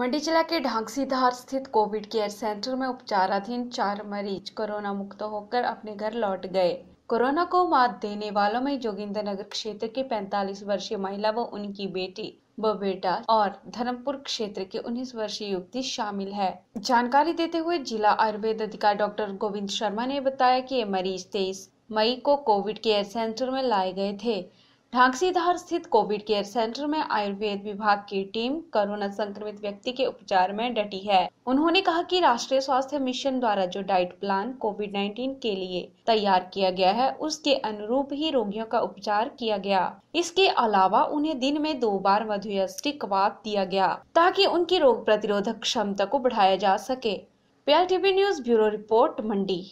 मंडी जिला के ढांसीधार स्थित कोविड केयर सेंटर में उपचाराधीन चार मरीज कोरोना मुक्त होकर अपने घर लौट गए कोरोना को मात देने वालों में जोगिंदर नगर क्षेत्र के 45 वर्षीय महिला व उनकी बेटी व बेटा और धर्मपुर क्षेत्र के 19 वर्षीय युवती शामिल है जानकारी देते हुए जिला आयुर्वेद अधिकारी डॉक्टर गोविंद शर्मा ने बताया कि ये मरीज तेईस मई को कोविड केयर सेंटर में लाए गए थे ढांसीधार स्थित कोविड केयर सेंटर में आयुर्वेद विभाग की टीम कोरोना संक्रमित व्यक्ति के उपचार में डटी है उन्होंने कहा कि राष्ट्रीय स्वास्थ्य मिशन द्वारा जो डाइट प्लान कोविड 19 के लिए तैयार किया गया है उसके अनुरूप ही रोगियों का उपचार किया गया इसके अलावा उन्हें दिन में दो बार मधु वाप दिया गया ताकि उनकी रोग प्रतिरोधक क्षमता को बढ़ाया जा सके पी न्यूज ब्यूरो रिपोर्ट मंडी